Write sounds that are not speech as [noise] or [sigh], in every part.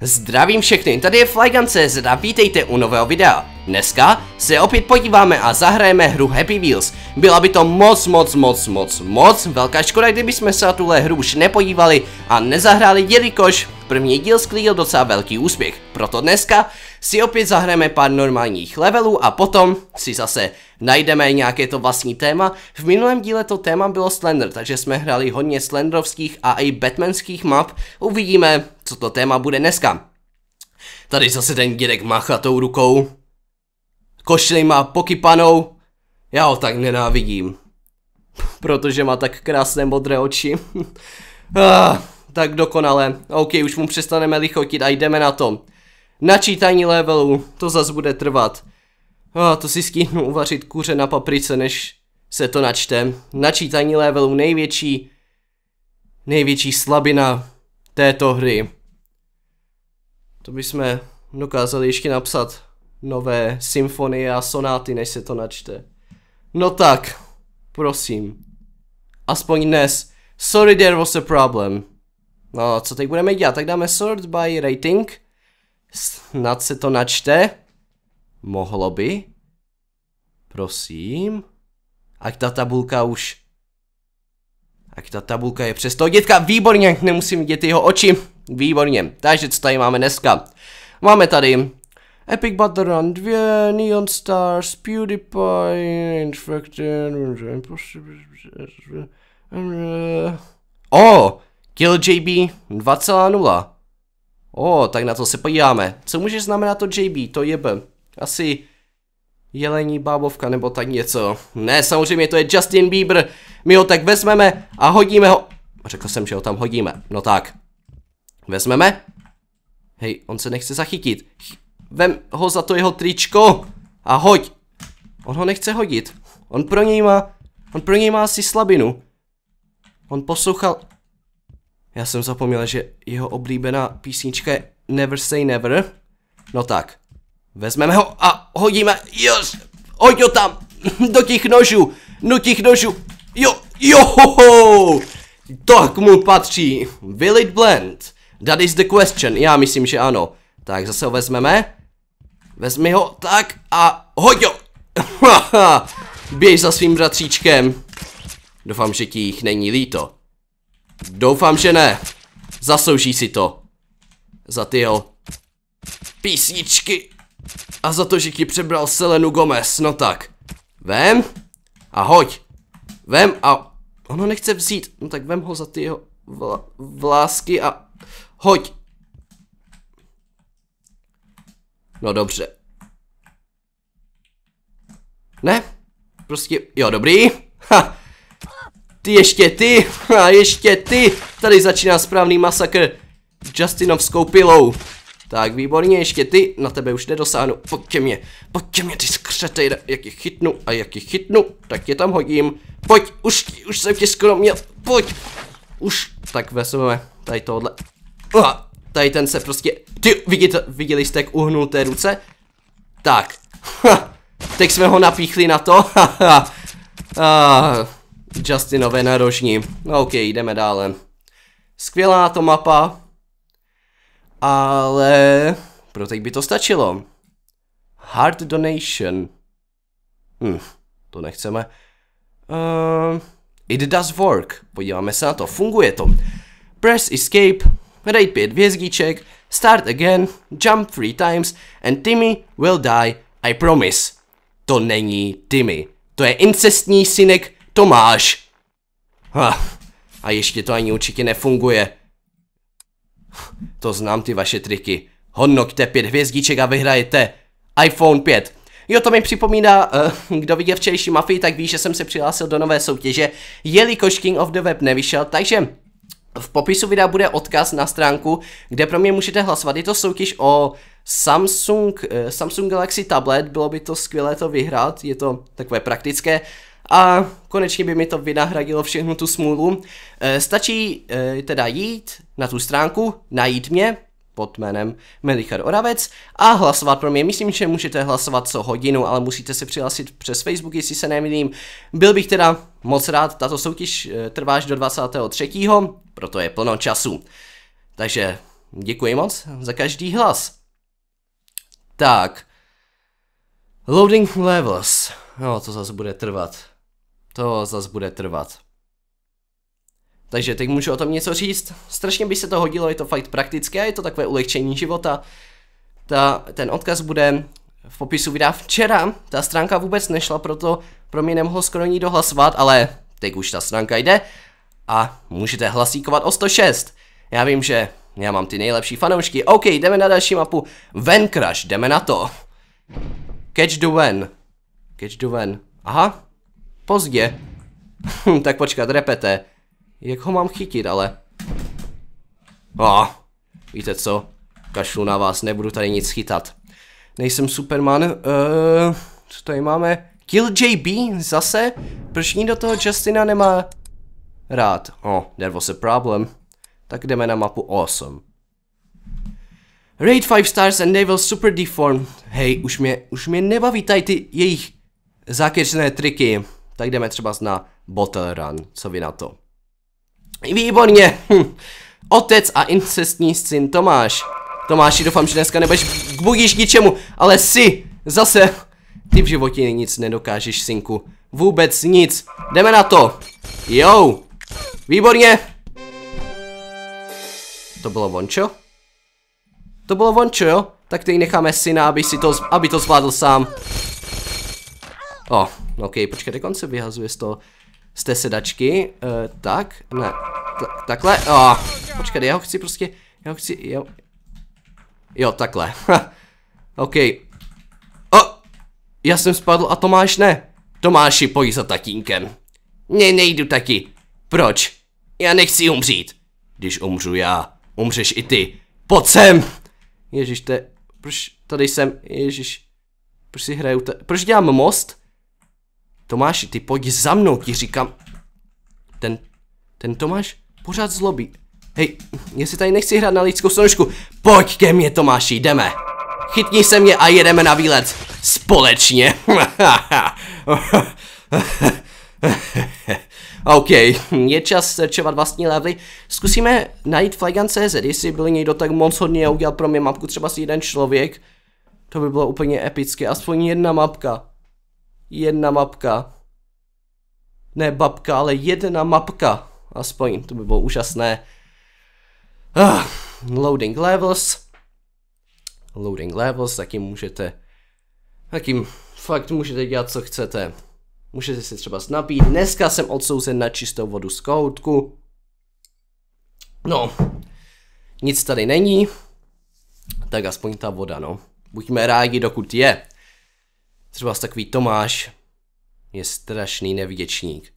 Zdravím všechny, tady je Flygun.cz a vítejte u nového videa. Dneska se opět podíváme a zahrajeme hru Happy Wheels. Byla by to moc, moc, moc, moc, moc velká škoda, kdyby jsme se na tuhle hru už nepodívali a nezahráli, jelikož první díl sklídil docela velký úspěch. Proto dneska si opět zahrajeme pár normálních levelů a potom si zase najdeme nějaké to vlastní téma. V minulém díle to téma bylo Slender, takže jsme hráli hodně Slenderovských a i Batmanských map. Uvidíme, co to téma bude dneska. Tady zase ten dědek máchá tou rukou. Košlej má pokypanou. Já ho tak nenávidím. Protože má tak krásné modré oči. [laughs] ah, tak dokonale. OK, už mu přestaneme lichotit a jdeme na to. Načítání levelů, to zas bude trvat. Oh, to si stihnu uvařit kuře na paprice, než se to načte. Načítání levelů největší, největší slabina této hry. To bychom dokázali ještě napsat nové symfonie a sonáty, než se to načte. No tak, prosím. Aspoň dnes. Sorry there was a problem. No, co teď budeme dělat? Tak dáme sort by rating. Snad se to načte? Mohlo by? Prosím. Ať ta tabulka už... Ať ta tabulka je přesto. Dětka, výborně, nemusím vidět jeho oči. Výborně. Takže co tady máme dneska? Máme tady Epic Battle Run 2, Neon Stars, PewDiePie, Infected, Impossible. Oh, Kill JB 2.0 O, tak na to se podíváme. Co může znamenat to JB, to jebe. Asi jelení bábovka nebo tak něco. Ne, samozřejmě to je Justin Bieber. My ho tak vezmeme a hodíme ho. Řekl jsem, že ho tam hodíme. No tak. Vezmeme. Hej, on se nechce zachytit. Vem ho za to jeho tričko a hoď. On ho nechce hodit. On pro něj má, on pro něj má asi slabinu. On poslouchal, já jsem zapomněl, že jeho oblíbená písnička je Never Say Never. No tak, vezmeme ho a hodíme, jo, hoď ho tam, [laughs] do těch nožů, do těch nožů, jo, jo, ho, ho. tak mu patří, will it blend, that is the question, já myslím, že ano, tak zase ho vezmeme, vezmi ho, tak a hoď ho, [laughs] běž za svým bratříčkem, doufám, že ti jich není líto. Doufám, že ne. Zaslouží si to. Za ty jo. Písničky. A za to, že ti přebral Selenu Gomez, no tak. Vem a hoď. Vem a... Ono nechce vzít, no tak vem ho za ty jeho vla... vlásky a hoď. No dobře. Ne? Prostě, jo dobrý. Ha, ty ještě ty, a ještě ty, tady začíná správný masakr. Justinovskou pilou. Tak, výborně, ještě ty, na tebe už nedosáhnu, pojďte mě, pojďte mě, ty skřete, jak je chytnu a jak je chytnu, tak je tam hodím, pojď, už, už jsem tě skoro měl, pojď, už, tak vezmeme tady tohle, Uha, tady ten se prostě, ty, vidíte, viděli jste, jak uhnul té ruce? Tak, ha, teď jsme ho napíchli na to, [laughs] ha, ha, a, ah. Justinové narožní. No ok, jdeme dále. Skvělá to mapa. Ale... Pro teď by to stačilo. Hard donation. Hm, to nechceme. Uh, it does work. Podíváme se na to. Funguje to. Press escape, dej pět hvězdíček, start again, jump three times and Timmy will die, I promise. To není Timmy. To je incestní synek to máš. Ha, a ještě to ani určitě nefunguje. To znám ty vaše triky. Hodnokte pět hvězdiček a vyhrajete iPhone 5. Jo, to mi připomíná, uh, kdo viděl včerejší mafii, tak ví, že jsem se přihlásil do nové soutěže, jelikož King of the Web nevyšel, takže v popisu videa bude odkaz na stránku, kde pro mě můžete hlasovat. Je to soutěž o Samsung, eh, Samsung Galaxy tablet, bylo by to skvělé to vyhrát, je to takové praktické a konečně by mi to vynahradilo všechnu tu smůlu. E, stačí e, teda jít na tu stránku, najít mě, pod jménem Melichar Oravec a hlasovat pro mě. Myslím, že můžete hlasovat co hodinu, ale musíte se přihlásit přes Facebook, jestli se nemýlím. Byl bych teda moc rád, tato soutěž eh, trvá až do 23. proto je plno času. Takže děkuji moc za každý hlas. Tak. Loading levels. No, to zase bude trvat to zas bude trvat. Takže teď můžu o tom něco říct. Strašně by se to hodilo, je to fakt praktické, je to takové ulehčení života. Ta, ten odkaz bude v popisu videa včera. Ta stránka vůbec nešla, proto pro mě nemohl skoro ní dohlasovat, ale teď už ta stránka jde a můžete hlasíkovat o 106. Já vím, že já mám ty nejlepší fanoušky. OK, jdeme na další mapu. Vencrash, jdeme na to. Catch the Ven. Catch the Ven. Aha, Pozdě. [laughs] tak počkat, repete. Jak ho mám chytit, ale? A, ah, víte co? Kašlu na vás, nebudu tady nic chytat. Nejsem Superman. Eee, eh, co tady máme? Kill JB, zase? Proč ní do toho Justina nemá rád? Oh, there was a problem. Tak jdeme na mapu Awesome. Raid 5 stars and naval super deform. Hej, už mě, už mě nebaví tady ty jejich zákeřné triky. Tak jdeme třeba na Bottle Run, co vy na to? Výborně! Hm. Otec a incestní syn Tomáš. Tomáši, doufám, že dneska nebudeš k budíš ničemu, ale si zase. Ty v životě nic nedokážeš, synku. Vůbec nic. Jdeme na to. Jo. Výborně. To bylo vončo? To bylo vončo, jo? Tak teď necháme syna, aby, si to, aby to zvládl sám. O, oh, No OK, počkej, on se vyhazuje z toho, z té sedačky, uh, tak, ne, takhle, oh, počkej, já ho chci prostě, já ho chci, já, jo, takhle, OK, oh, já jsem spadl a Tomáš ne, Tomáši, pojď za tatínkem, ne, nejdu taky. proč, já nechci umřít, když umřu já, umřeš i ty, pojď sem, ježiš, to je, proč tady jsem, ježiš, proč si hraju, proč dělám most, Tomáši, ty pojď za mnou, ti říkám. Ten, ten Tomáš pořád zlobí. Hej, jestli tady nechci hrát na lidskou sonožku, pojď ke mně Tomáši, jdeme. Chytni se mě a jedeme na výlet. Společně. [laughs] OK, je čas searchovat vlastní levely. Zkusíme najít Flygun.cz, jestli byl někdo tak moc hodně a udělal pro mě mapku třeba si jeden člověk. To by bylo úplně epické, aspoň jedna mapka jedna mapka. Ne babka, ale jedna mapka. Aspoň, to by bylo úžasné. Ah, loading levels. Loading levels, taky můžete... Takým fakt můžete dělat, co chcete. Můžete si třeba napít. Dneska jsem odsouzen na čistou vodu z koutku. No, nic tady není. Tak aspoň ta voda, no. Buďme rádi, dokud je třeba takový Tomáš je strašný nevděčník.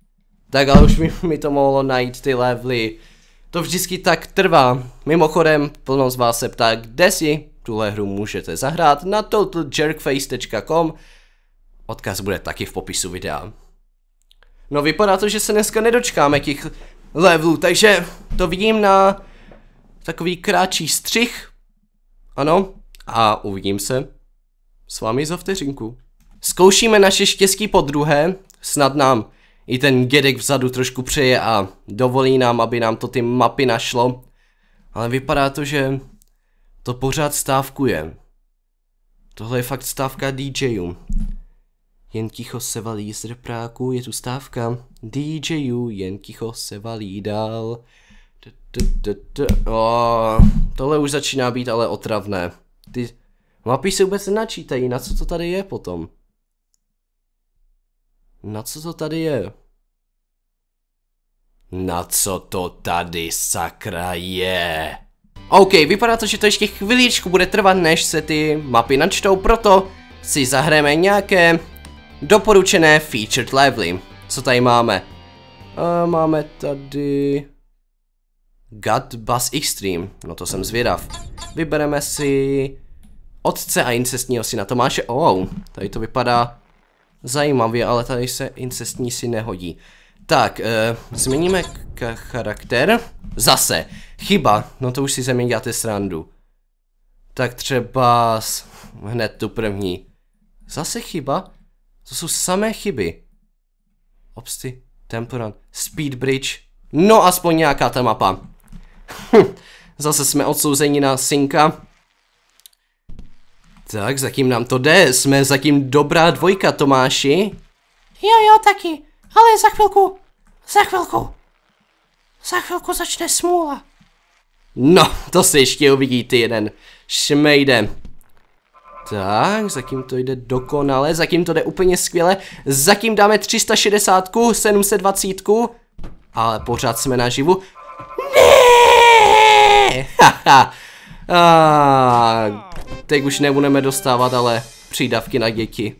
Tak ale už mi, mi to mohlo najít ty levely. To vždycky tak trvá. Mimochodem, plno z vás se ptá, kde si tuhle hru můžete zahrát na totaljerkface.com. Odkaz bude taky v popisu videa. No vypadá to, že se dneska nedočkáme těch levelů, takže to vidím na takový kráčí střih. Ano, a uvidím se s vámi za vteřinku. Zkoušíme naše štěstí po druhé, snad nám i ten gedek vzadu trošku přeje a dovolí nám, aby nám to ty mapy našlo. Ale vypadá to, že to pořád stávkuje. Tohle je fakt stávka DJů. Jen ticho se valí z repráku, je tu stávka DJů, jen ticho se valí dál. tohle už začíná být ale otravné. Ty mapy se vůbec načítají, na co to tady je potom? Na co to tady je? Na co to tady sakra je? OK, vypadá to, že to ještě chvíličku bude trvat, než se ty mapy načtou, proto si zahrajeme nějaké doporučené featured levely. Co tady máme? E, máme tady... God bus Extreme, no to jsem zvědav. Vybereme si otce a incestního syna Tomáše. Oh, tady to vypadá Zajímavě, ale tady se incestní si nehodí. Tak, e, změníme charakter. Zase. Chyba. No to už si ze mě děláte srandu. Tak třeba s hned tu první. Zase chyba? To jsou samé chyby. Obsty, temporan, speed bridge. No aspoň nějaká ta mapa. Hm, zase jsme odsouzeni na synka. Tak, zatím nám to jde, jsme zatím dobrá dvojka, Tomáši. Jo, jo, taky, ale za chvilku, za chvilku, za chvilku začne smůla. No, to se ještě uvidí ty jeden. Šmejde. Tak, zatím to jde dokonale, zatím to jde úplně skvěle, zatím dáme 360, 720, ale pořád jsme naživu. Ne! [laughs] Haha. Teď už nebudeme dostávat ale přídavky na děti.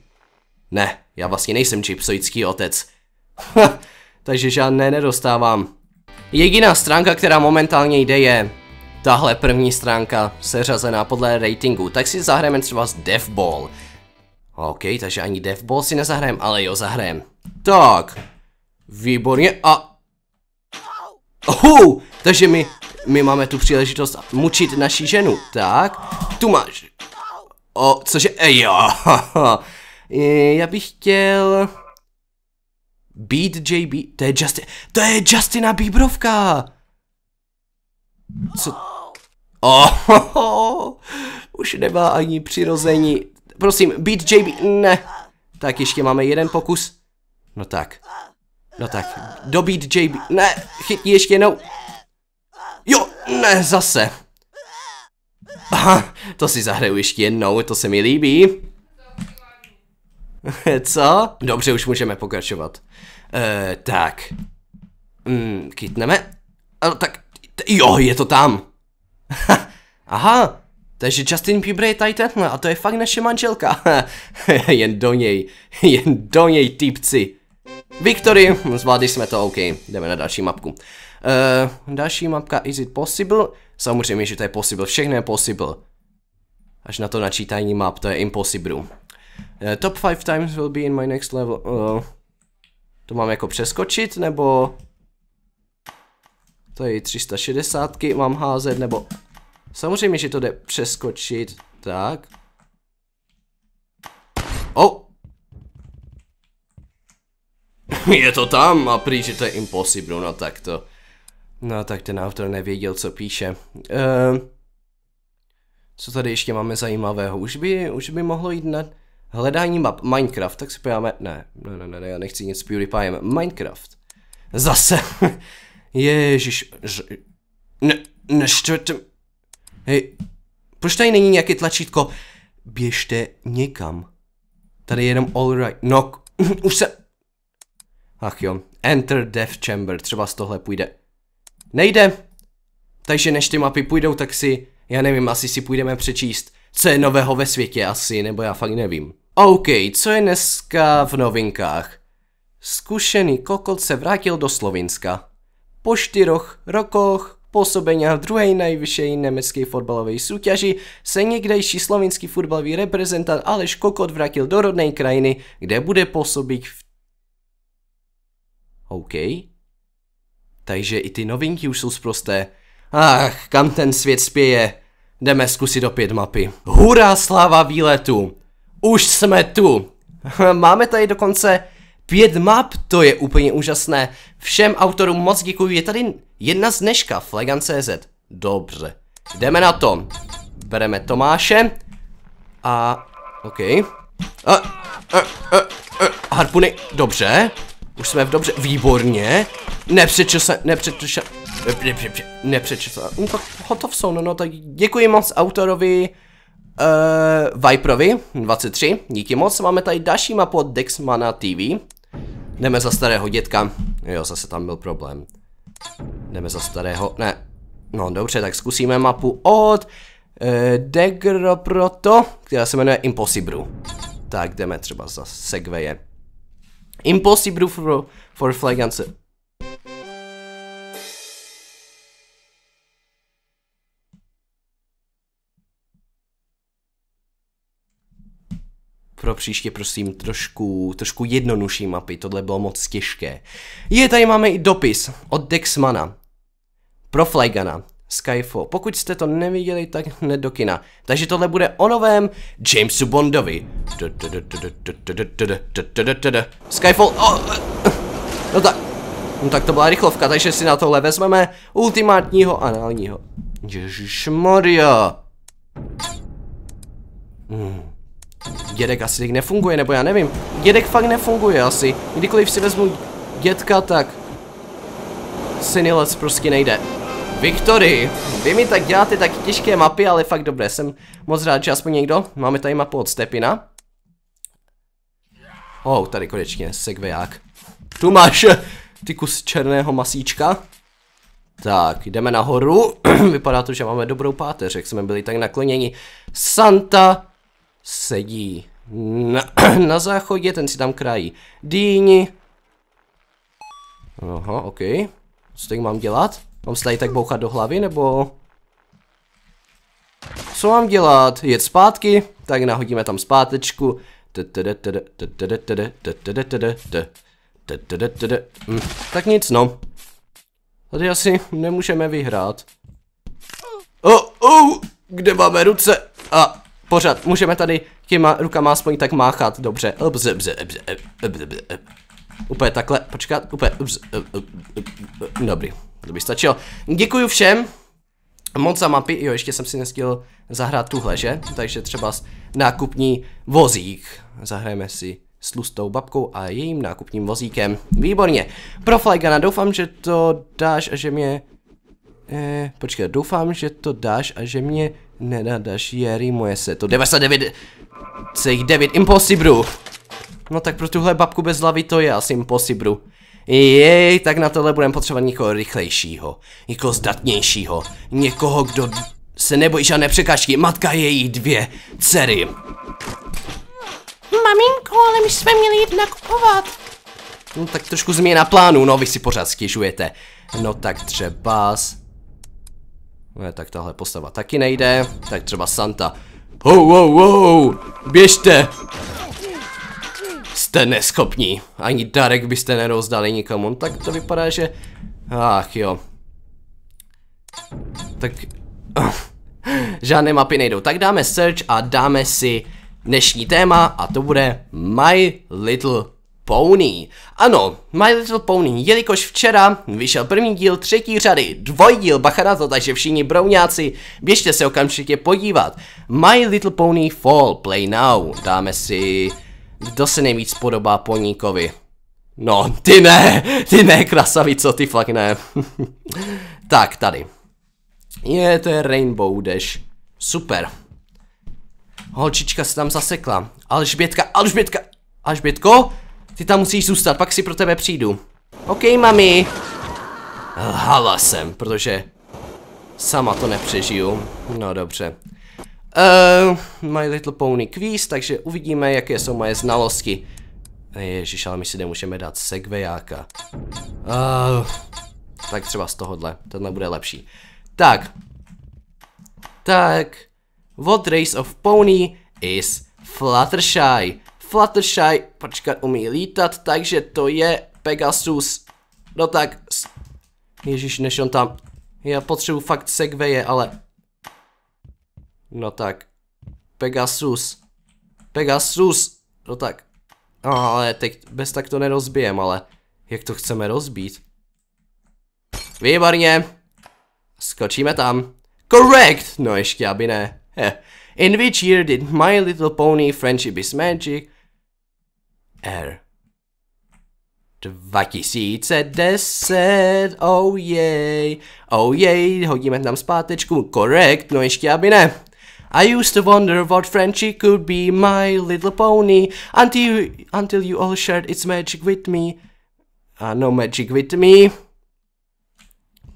Ne, já vlastně nejsem čipsoidský otec. takže žádné nedostávám. Jediná stránka, která momentálně jde je tahle první stránka seřazená podle ratingu, tak si zahrajeme třeba z Deathball. OK, takže ani Deathball si nezahrajem, ale jo, zahrajem. Tak, výborně a... Ohu, takže mi my máme tu příležitost mučit naší ženu, tak? Tu máš. O, cože, Ej, jo, [laughs] e, Já bych chtěl... Beat JB, to je Justin, to je Justina Bíbrovka! Co? Oh, [laughs] už nemá ani přirození. Prosím, Beat JB, ne. Tak ještě máme jeden pokus. No tak. No tak, dobít JB, ne, chytí ještě jednou. Jo, ne, zase. Aha, to si zahraju ještě jednou, to se mi líbí. [laughs] Co? Dobře, už můžeme pokračovat. E, tak. Mm, kytneme. A, tak, jo, je to tam. [laughs] Aha, takže Justin Bieber je tady tenhle a to je fakt naše manželka. [laughs] jen do něj, jen do něj, týpci. Victory, zvládli jsme to, OK, jdeme na další mapku. Uh, další mapka Is it possible? Samozřejmě, že to je possible, všechno je possible. Až na to načítání map, to je impossible. Uh, top 5 times will be in my next level. Uh, to mám jako přeskočit, nebo... To je 360, mám házet, nebo... Samozřejmě, že to jde přeskočit, tak. Oh! [laughs] je to tam a prý, že to je impossible, no tak to. No tak ten autor nevěděl, co píše. Ehm, co tady ještě máme zajímavého? Už by, už by mohlo jít na hledání map Minecraft, tak si pojďme. ne, ne, ne, ne, já nechci nic s PewDiePiem. Minecraft. Zase. [laughs] Ježíš. Ž... Ne, neštvrt. Hej, proč tady není nějaké tlačítko? Běžte někam. Tady je jenom alright. No, [laughs] už se... Ach jo. Enter Death Chamber, třeba z tohle půjde. Nejde. Takže než ty mapy půjdou, tak si, já nevím, asi si půjdeme přečíst, co je nového ve světě asi, nebo já fakt nevím. OK, co je dneska v novinkách? Zkušený kokot se vrátil do Slovinska. Po čtyřoch rokoch působení v druhé nejvyšší německé fotbalové soutěži se někdejší slovinský fotbalový reprezentant Aleš Kokot vrátil do rodné krajiny, kde bude působit v... OK takže i ty novinky už jsou zprosté. Ach, kam ten svět spěje? Jdeme zkusit opět mapy. Hurá sláva výletu! Už jsme tu! [laughs] Máme tady dokonce pět map, to je úplně úžasné. Všem autorům moc děkuji, je tady jedna z dneška, Flegan.cz. Dobře, jdeme na to. Bereme Tomáše. A, ok. A, a, a, a, harpuny, dobře. Už jsme v dobře, výborně. Nepřečesa, nepřečesa, nepřečesa, no tak hotov jsou, no, no tak děkuji moc autorovi, uh, Viperovi, 23, díky moc, máme tady další mapu od Dexmana TV. Jdeme za starého dětka, jo, zase tam byl problém. Jdeme za starého, ne, no dobře, tak zkusíme mapu od uh, eh, Degroproto, která se jmenuje Impossible. Tak jdeme třeba za Segveje. Impossible for, for flagance. pro příště prosím trošku, trošku jednodušší mapy, tohle bylo moc těžké. Je, tady máme i dopis od Dexmana. Pro Flygana. Skyfall. Pokud jste to neviděli, tak hned do kina. Takže tohle bude o novém Jamesu Bondovi. Skyfall, oh, no tak, no tak to byla rychlovka, takže si na tohle vezmeme ultimátního análního. Maria. Hmm. Dědek asi teď nefunguje, nebo já nevím. Dědek fakt nefunguje asi. Kdykoliv si vezmu dětka, tak... Sinilec prostě nejde. Victory! Vy mi tak děláte tak těžké mapy, ale fakt dobré, jsem moc rád, že aspoň někdo. Máme tady mapu od Stepina. Oh, tady konečně, segveják. Tu máš [laughs] ty kus černého masíčka. Tak, jdeme nahoru. [clears throat] Vypadá to, že máme dobrou páteř, jak jsme byli tak nakloněni. Santa sedí na, [clears throat] na záchodě, ten si tam krají dýni. Aha, ok. Co teď mám dělat? Mám se tady tak bouchat do hlavy, nebo... Co mám dělat? Jet zpátky? Tak nahodíme tam zpátečku. Tak nic, no. Tady asi nemůžeme vyhrát. Oh, oh, kde máme ruce? A pořád, můžeme tady těma rukama aspoň tak máchat, dobře. Úplně takhle, počkat, úplně. Dobrý. To by stačilo. Děkuji všem. Moc za mapy, jo, ještě jsem si nestihl zahrát tuhle, že? Takže třeba s nákupní vozík. Zahrajeme si s lustou babkou a jejím nákupním vozíkem. Výborně. Pro Flygana, doufám, že to dáš a že mě... Eh, počkej, doufám, že to dáš a že mě nedáš. Jerry, moje se to 99... Celých 9 impossible. No tak pro tuhle babku bez hlavy to je asi impossible. Jej, tak na tohle budeme potřebovat někoho rychlejšího, někoho zdatnějšího, někoho, kdo se nebojí žádné překážky. Matka je její dvě dcery. Maminko, ale my jsme měli jít nakupovat. No tak trošku změna plánu, no vy si pořád stěžujete. No tak třeba... Ne, tak tahle postava taky nejde. Tak třeba Santa. Ho, ho, ho, běžte! jste neschopní. Ani darek byste nerozdali nikomu. Tak to vypadá, že... Ach jo. Tak... [laughs] Žádné mapy nejdou. Tak dáme search a dáme si dnešní téma a to bude My Little Pony. Ano, My Little Pony, jelikož včera vyšel první díl třetí řady, dvojdíl, bacha na to, takže všichni brouňáci, běžte se okamžitě podívat. My Little Pony Fall, play now, dáme si kdo se nejvíc podobá poníkovi? No, ty ne, ty ne, krasavico, ty fakt ne. [laughs] tak, tady. Je, to je Rainbow Dash. Super. Holčička se tam zasekla. Alžbětka, Alžbětka, Alžbětko, ty tam musíš zůstat, pak si pro tebe přijdu. OK, mami. Lhala jsem, protože sama to nepřežiju. No dobře. Uh, My Little Pony Quiz, takže uvidíme, jaké jsou moje znalosti. Eh, ježiš, ale my si nemůžeme dát segvejáka. Uh, tak třeba z tohohle, tenhle bude lepší. Tak. Tak. What race of pony is Fluttershy? Fluttershy, počkat, umí lítat, takže to je Pegasus. No tak. ježiš, než on tam. Já potřebuji fakt segveje, ale No tak. Pegasus. Pegasus! No tak. No, ale teď bez tak to nerozbijem, ale jak to chceme rozbít? Výborně. Skočíme tam. Correct! No ještě aby ne. Heh. In which year did My Little Pony Friendship is Magic air? 2010, oh jej, oh jej, hodíme tam zpátečku, korekt, no ještě aby ne. I used to wonder what Frenchie could be, my little pony, until you, until you all shared its magic with me. Uh, no magic with me.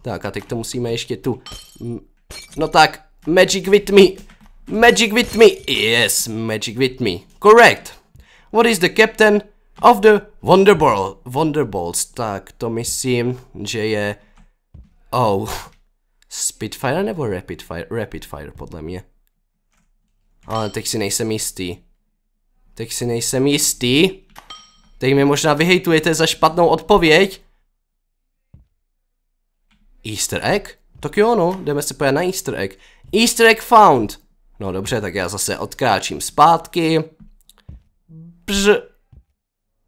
Tak a teď to musíme ještě tu. No tak, magic with me. Magic with me. Yes, magic with me. Correct. What is the captain of the Wonderball? Wonderballs. Tak, to myslím, že je... Oh. Spitfire nebo Rapid Fire? Rapid Fire podle mě. Ale teď si nejsem jistý. Teď si nejsem jistý. Teď mi možná vyhejtujete za špatnou odpověď. Easter egg? Tak jo no, jdeme si pojít na easter egg. Easter egg found. No dobře, tak já zase odkráčím zpátky. Bř.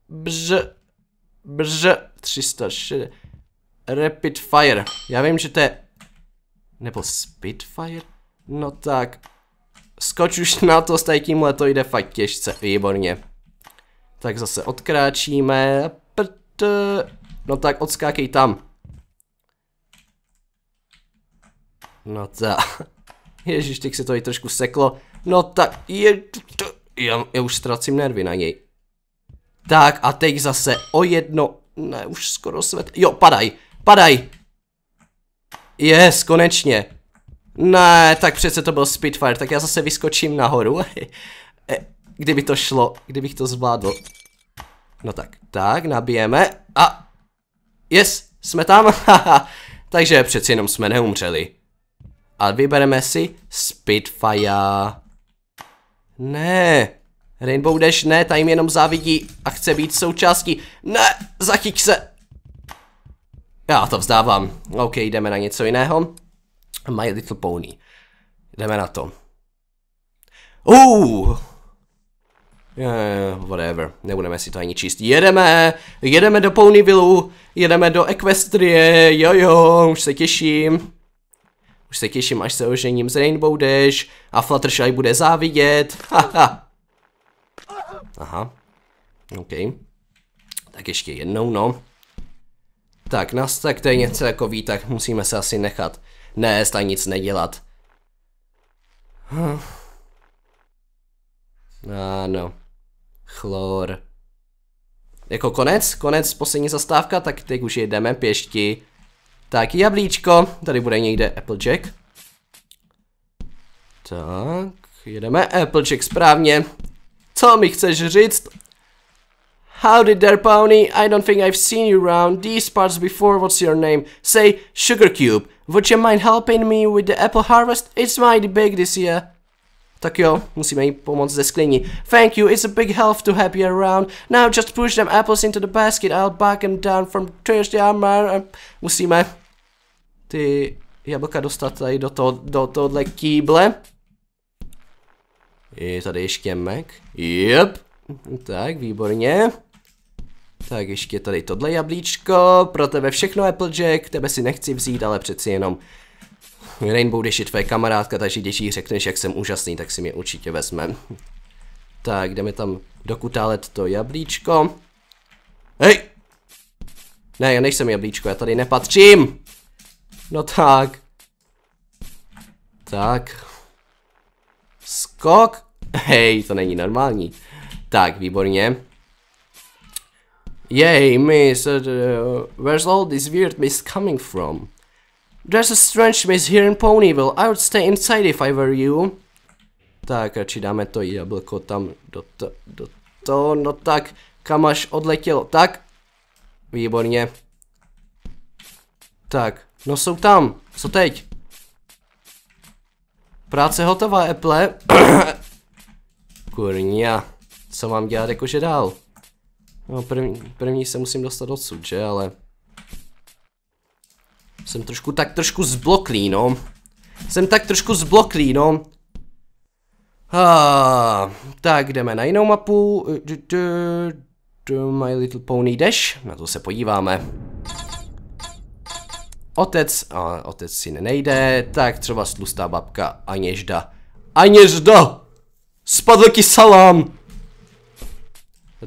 Bř. Bř. 306. Rapid fire. Já vím, že to je... Nebo Spitfire? No tak, Skoč už na to, s tímhle to jde fakt těžce, výborně. Tak zase odkráčíme, prd, no tak odskákej tam. No ta, [laughs] ježiš, teď se to i trošku seklo, no tak, je, já, já už ztracím nervy na něj. Tak a teď zase o jedno, ne, už skoro svet, jo, padaj, padaj. Yes, konečně. Ne, tak přece to byl Spitfire, tak já zase vyskočím nahoru. [laughs] E, kdyby to šlo, kdybych to zvládl. No tak, tak, nabijeme a... Yes, jsme tam, [laughs] Takže přeci jenom jsme neumřeli. A vybereme si Spitfire. Ne, Rainbow Dash ne, ta jim jenom závidí a chce být součástí. Ne, zachyť se. Já to vzdávám. OK, jdeme na něco jiného. My Little Pony. Jdeme na to. Uh! Yeah, whatever, nebudeme si to ani číst. Jedeme, jedeme do Ponyvillu, jedeme do Equestrie, jojo, už se těším. Už se těším, až se ožením s Rainbow Dash a Fluttershy bude závidět, haha. Aha, OK. Tak ještě jednou, no. Tak, nás tak to je něco jako ví, tak musíme se asi nechat nést a nic nedělat. Hm. Ano. Chlor. Jako konec, konec, poslední zastávka, tak teď už jdeme pěšti. Tak, jablíčko, tady bude někde Applejack. Tak, jedeme Applejack správně. Co mi chceš říct? Howdy there, Pony. I don't think I've seen you around these parts before. What's your name? Say Sugar Cube. Would you mind helping me with the apple harvest? It's mighty big this year. Tak jo, musíme jí pomoct ze sklení. Thank you, it's a big help to have you around. Now just push them apples into the basket, I'll back them down from Thursday armor. Um, musíme ty jablka dostat tady do, toho, do tohohle kýble. Je tady Mac. Yep. Tak, výborně. Tak ještě tady tohle jablíčko, pro tebe všechno Applejack, tebe si nechci vzít, ale přeci jenom Rainbow Dash je tvoje kamarádka, takže když jí řekneš, jak jsem úžasný, tak si mě určitě vezme. Tak, jdeme tam dokutálet to jablíčko. Hej! Ne, já nejsem jablíčko, já tady nepatřím! No tak. Tak. Skok? Hej, to není normální. Tak, výborně. Yay miss, uh, Where's all this weird mist coming from? There's a strange mist here in Ponyville. I would stay inside if I were you. Tak, radši dáme to jablko tam do to, do to, no tak, kam až odletělo, tak. Výborně. Tak, no jsou tam, co teď? Práce hotová, Apple. [coughs] Kurňa, co mám dělat jakože dál? No, první, první se musím dostat odsud, že, ale... Jsem trošku tak trošku zbloklý, no. Jsem tak trošku zbloklý, no. Ah, tak jdeme na jinou mapu. My Little Pony Dash, na to se podíváme. Otec, a otec si nejde, tak třeba slustá babka Aněžda. Aněžda! Spadl ti salám!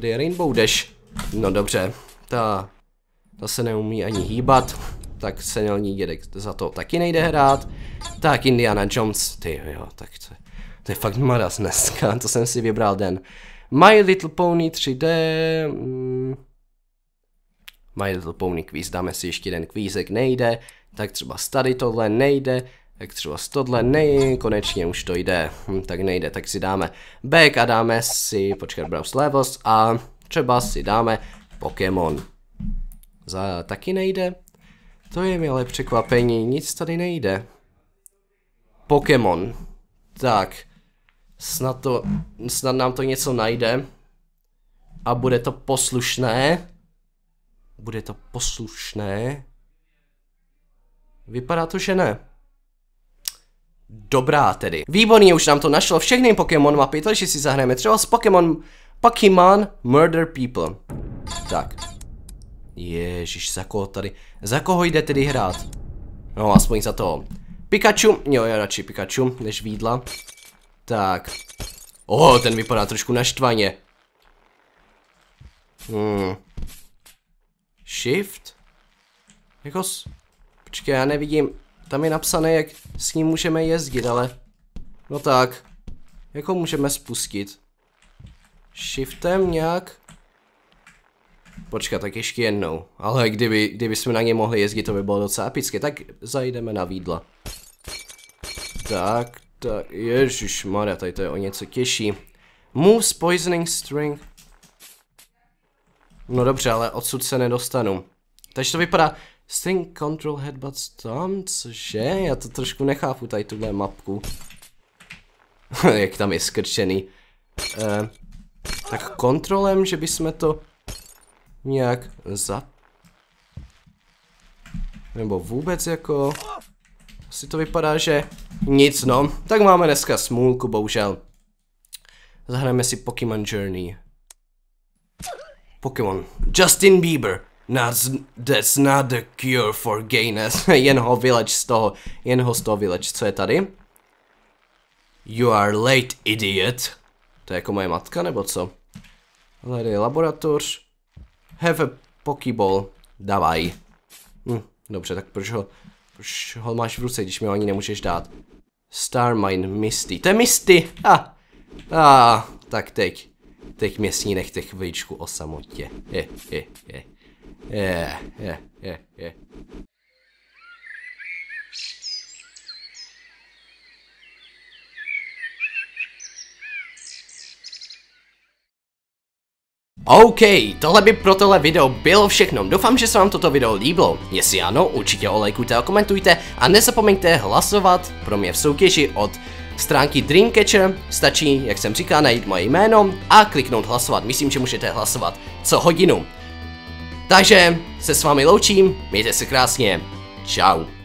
Tady je Rainbow Dash. No dobře, ta, ta se neumí ani hýbat, tak senilní dědek za to taky nejde hrát. Tak Indiana Jones, ty jo, tak to, to je fakt maras dneska, to jsem si vybral den. My Little Pony 3D, mm. My Little Pony quiz, dáme si ještě jeden kvízek, nejde, tak třeba tady tohle nejde, tak třeba z tohle nej, konečně už to jde, hm, tak nejde, tak si dáme back a dáme si, počkat, browse levels a třeba si dáme Pokémon. Za taky nejde? To je mi ale překvapení, nic tady nejde. Pokémon. Tak, snad, to, snad nám to něco najde. A bude to poslušné. Bude to poslušné. Vypadá to, že ne dobrá tedy. Výborný, už nám to našlo všechny Pokémon mapy, takže si zahrajeme třeba s Pokémon Pokémon Murder People. Tak. Ježíš, za koho tady, za koho jde tedy hrát? No, aspoň za toho. Pikachu, jo, já radši Pikachu, než Vídla. Tak. O, ten vypadá trošku naštvaně. Hmm. Shift? Jako s... Počkej, já nevidím. Tam je napsané, jak s ním můžeme jezdit, ale... No tak. Jak ho můžeme spustit? Shiftem nějak? Počkat, tak ještě jednou. Ale kdyby, kdyby jsme na ně mohli jezdit, to by bylo docela epické. Tak zajdeme na výdla. Tak, tak, ježiš, Maria, tady to je o něco těžší. Moves poisoning string. No dobře, ale odsud se nedostanu. Takže to vypadá, Sync control headbutt stomp, cože? Já to trošku nechápu tady tuhle mapku. [laughs] Jak tam je skrčený. Eh, tak kontrolem, že bychom to nějak za, Nebo vůbec jako... Asi to vypadá, že nic no. Tak máme dneska smůlku, bohužel. Zahrajeme si Pokémon Journey. Pokémon. Justin Bieber. Nas, that's not the cure for gayness. [laughs] jen ho vyleč z toho, jen ho z toho vyleč. Co je tady? You are late, idiot. To je jako moje matka, nebo co? Hledej laboratoř. Have a pokeball. Davaj. Hm, dobře, tak proč ho, proč ho máš v ruce, když mi ho ani nemůžeš dát? Starmine Misty. To je Misty! A, ah. ah, tak teď. Teď mě snínek těch vejčku o samotě. Je, je, je. Yeah, yeah, yeah, yeah. OK, tohle by pro tohle video bylo všechno, doufám, že se vám toto video líbilo. Jestli ano, určitě olejkujte a komentujte a nezapomeňte hlasovat pro mě v soutěži od stránky Dreamcatcher, stačí, jak jsem říkal, najít moje jméno a kliknout hlasovat. Myslím, že můžete hlasovat co hodinu. Takže se s vámi loučím, mějte se krásně, čau.